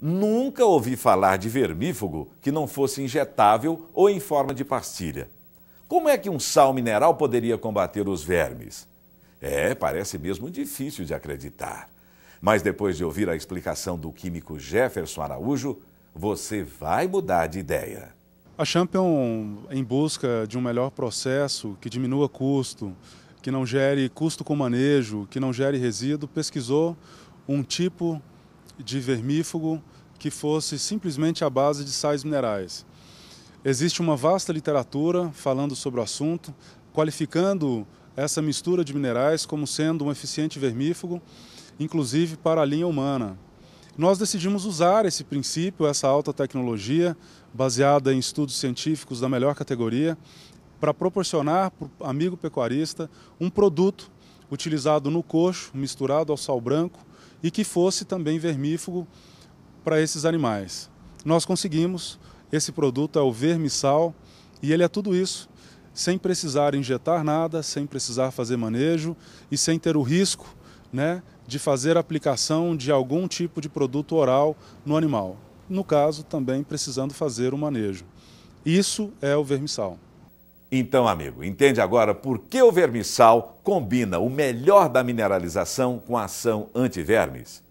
Nunca ouvi falar de vermífugo que não fosse injetável ou em forma de pastilha. Como é que um sal mineral poderia combater os vermes? É, parece mesmo difícil de acreditar. Mas depois de ouvir a explicação do químico Jefferson Araújo, você vai mudar de ideia. A Champion, em busca de um melhor processo que diminua custo, que não gere custo com manejo, que não gere resíduo, pesquisou um tipo de vermífugo que fosse simplesmente a base de sais minerais. Existe uma vasta literatura falando sobre o assunto, qualificando essa mistura de minerais como sendo um eficiente vermífugo, inclusive para a linha humana. Nós decidimos usar esse princípio, essa alta tecnologia, baseada em estudos científicos da melhor categoria, para proporcionar para o amigo pecuarista um produto utilizado no coxo, misturado ao sal branco, e que fosse também vermífugo para esses animais. Nós conseguimos, esse produto é o vermissal e ele é tudo isso, sem precisar injetar nada, sem precisar fazer manejo e sem ter o risco né, de fazer aplicação de algum tipo de produto oral no animal. No caso, também precisando fazer o manejo. Isso é o vermissal. Então, amigo, entende agora por que o vermissal combina o melhor da mineralização com a ação antivermes?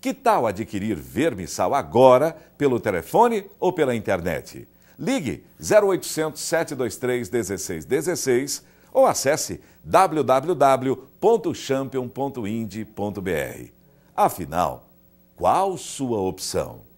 Que tal adquirir vermissal agora pelo telefone ou pela internet? Ligue 0800 723 1616 ou acesse www.champion.ind.br. Afinal, qual sua opção?